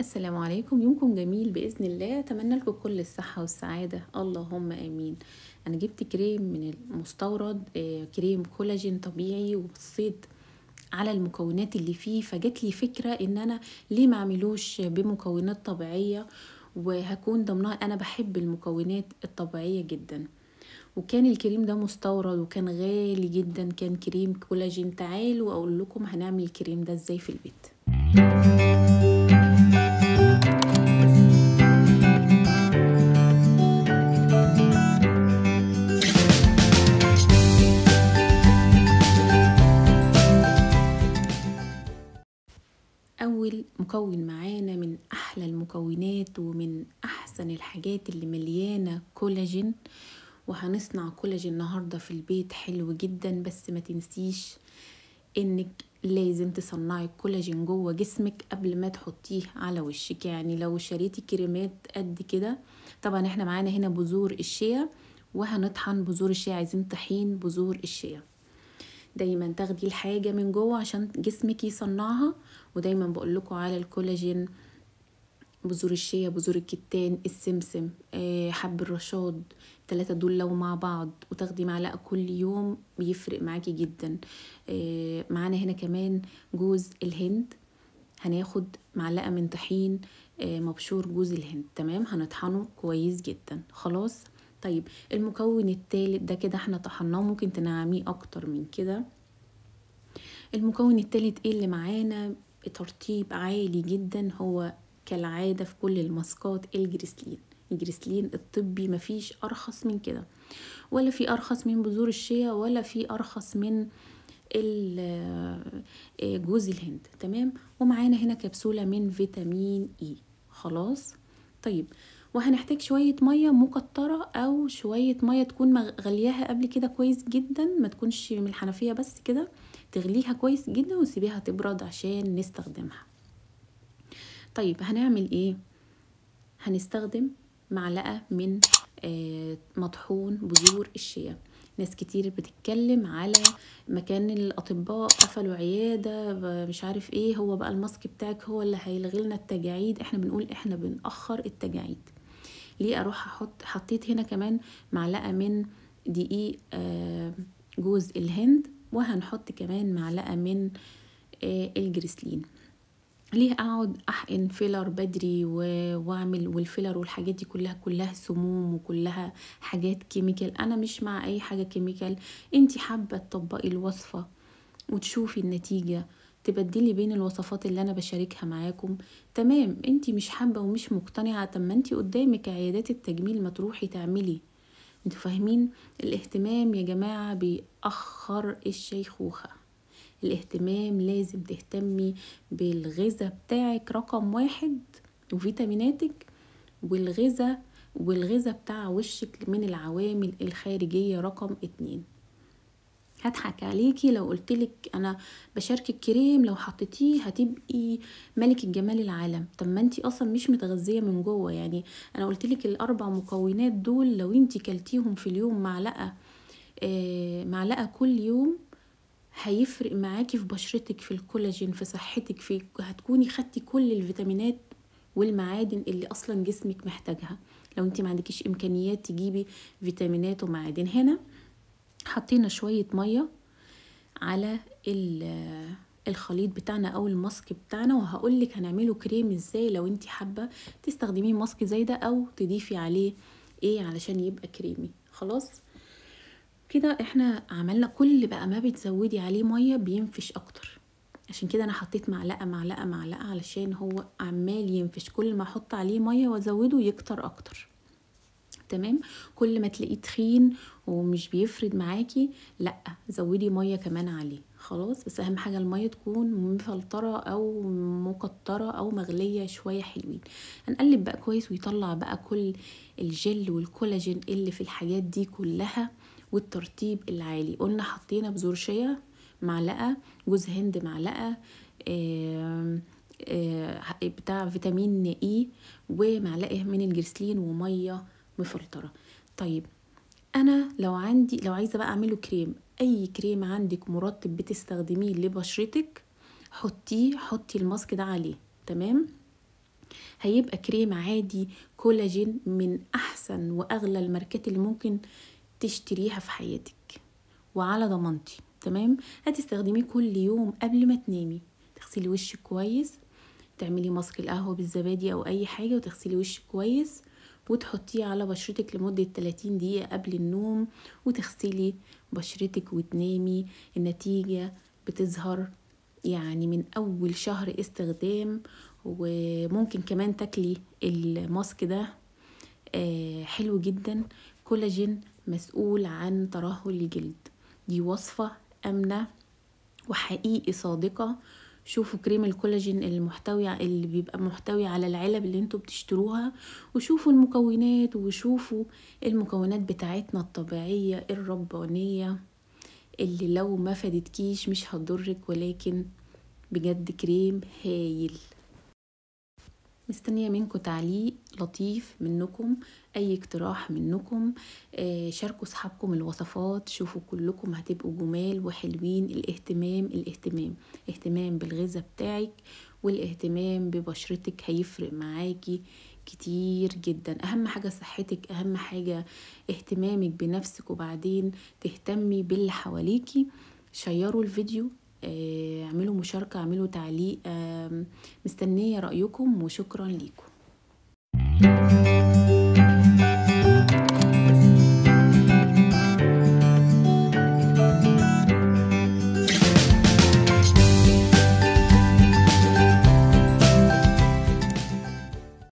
السلام عليكم يومكم جميل باذن الله اتمنى لكم كل الصحه والسعاده اللهم امين انا جبت كريم من المستورد آه، كريم كولاجين طبيعي وبصيت على المكونات اللي فيه فجت لي فكره ان انا ليه ما اعملوش بمكونات طبيعيه وهكون ضمنها انا بحب المكونات الطبيعيه جدا وكان الكريم ده مستورد وكان غالي جدا كان كريم كولاجين تعالوا اقول لكم هنعمل الكريم ده ازاي في البيت مكون مكون معانا من احلى المكونات ومن احسن الحاجات اللي مليانه كولاجين وهنصنع كولاجين النهارده في البيت حلو جدا بس ما تنسيش انك لازم تصنعي الكولاجين جوه جسمك قبل ما تحطيه على وشك يعني لو شريتي كريمات قد كده طبعا احنا معانا هنا بذور الشيا وهنطحن بذور الشيا عايزين طحين بذور الشيا دايما تاخدي الحاجة من جوه عشان جسمك يصنعها ودايما بقول لكم على الكولاجين بذور الشيا بذور الكتان السمسم آه، حب الرشاد التلاتة دول لو مع بعض وتاخدي معلقة كل يوم بيفرق معاكي جدا آه، معانا هنا كمان جوز الهند هناخد معلقة من طحين آه، مبشور جوز الهند تمام هنطحنه كويس جدا خلاص طيب المكون الثالث ده كده احنا طحناه ممكن تنعميه اكتر من كده المكون الثالث ايه اللي معانا ترطيب عالي جدا هو كالعاده في كل الماسكات الجريسلين الجريسلين الطبي مفيش ارخص من كده ولا في ارخص من بذور الشيا ولا في ارخص من آه، جوز الهند تمام ومعانا هنا كبسوله من فيتامين اي e. خلاص طيب وهنحتاج شوية مية مكترة أو شوية مية تكون غلياها قبل كده كويس جدا ما تكونش من الحنفية بس كده تغليها كويس جدا وسيبيها تبرد عشان نستخدمها طيب هنعمل ايه هنستخدم معلقة من آه، مطحون بذور الشيا ناس كتير بتتكلم على مكان الاطباء قفلوا عياده مش عارف ايه هو بقى الماسك بتاعك هو اللي هيلغي لنا التجاعيد احنا بنقول احنا بنأخر التجاعيد ليه اروح احط حطيت هنا كمان معلقه من دقيق آه، جوز الهند وهنحط كمان معلقه من آه، الجريسلين ليه اقعد احقن فيلر بدري واعمل والفيلر والحاجات دي كلها كلها سموم وكلها حاجات كيميكال انا مش مع اي حاجه كيميكال انت حابه تطبقي الوصفه وتشوفي النتيجه تبدلي بين الوصفات اللي انا بشاركها معاكم تمام انت مش حابه ومش مقتنعه طب ما انت قدامك عيادات التجميل ما تروحي تعملي انتوا فاهمين الاهتمام يا جماعه بيأخر الشيخوخه الاهتمام لازم تهتمي بالغذاء بتاعك رقم واحد وفيتاميناتك والغذاء والغذاء بتاع وشك من العوامل الخارجية رقم اتنين هضحك عليكي لو لك انا بشاركك كريم لو حطيتيه هتبقي ملكه جمال العالم طب ما انت اصلا مش متغذيه من جوه يعني انا لك الاربع مكونات دول لو انت كلتيهم في اليوم معلقه آه معلقه كل يوم هيفرق معاكي في بشرتك في الكولاجين في صحتك في هتكوني خدتي كل الفيتامينات والمعادن اللي اصلا جسمك محتاجها لو انت ما عندكيش امكانيات تجيبي فيتامينات ومعادن هنا حطينا شوية مية على الخليط بتاعنا او الماسك بتاعنا وهقولك هنعمله كريم ازاي لو انت حابة تستخدميه ماسك زي ده او تضيفي عليه ايه علشان يبقى كريمي خلاص كده احنا عملنا كل بقى ما بتزودي عليه مية بينفش اكتر عشان كده انا حطيت معلقة معلقة معلقة علشان هو عمال ينفش كل ما احط عليه مية وازوده يكتر اكتر تمام كل ما تلاقيه تخين ومش بيفرد معاكي لا زودي ميه كمان عليه خلاص بس اهم حاجه الميه تكون مفلتره او مكتره او مغليه شويه حلوين هنقلب بقى كويس ويطلع بقى كل الجل والكولاجين اللي في الحاجات دي كلها والترطيب العالي قلنا حطينا بذور شيا معلقه جوز هند معلقه آه، بتاع فيتامين اي ومعلقه من الجرسلين وميه مفلتره طيب انا لو عندي لو عايزه بقى اعمله كريم اي كريم عندك مرطب بتستخدميه لبشرتك حطيه حطي الماسك ده عليه تمام هيبقى كريم عادي كولاجين من احسن واغلى الماركات اللي ممكن تشتريها في حياتك وعلى ضمانتي تمام هتستخدميه كل يوم قبل ما تنامي تغسلي وشك كويس تعملي ماسك القهوه بالزبادي او اي حاجه وتغسلي وشك كويس وتحطيه على بشرتك لمدة 30 دقيقة قبل النوم وتغسلي بشرتك وتنامي النتيجة بتظهر يعني من أول شهر استخدام وممكن كمان تاكلي الماسك ده آه، حلو جدا كولاجين مسؤول عن ترهل الجلد دي وصفة آمنة وحقيقي صادقة شوفوا كريم الكولاجين المحتوي اللي بيبقى محتوي على العلب اللي انتوا بتشتروها وشوفوا المكونات وشوفوا المكونات بتاعتنا الطبيعية الربانية اللي لو ما فادتكيش مش هتضرك ولكن بجد كريم هايل مستنية منكم تعليق لطيف منكم أي اقتراح منكم آه، شاركوا صحابكم الوصفات شوفوا كلكم هتبقوا جمال وحلوين الاهتمام الاهتمام اهتمام بالغذاء بتاعك والاهتمام ببشرتك هيفرق معاكي كتير جدا اهم حاجة صحتك اهم حاجة اهتمامك بنفسك وبعدين تهتمي باللي حواليكي شيروا الفيديو آه، اعملوا مشاركة اعملوا تعليق مستنية رأيكم وشكرا ليكم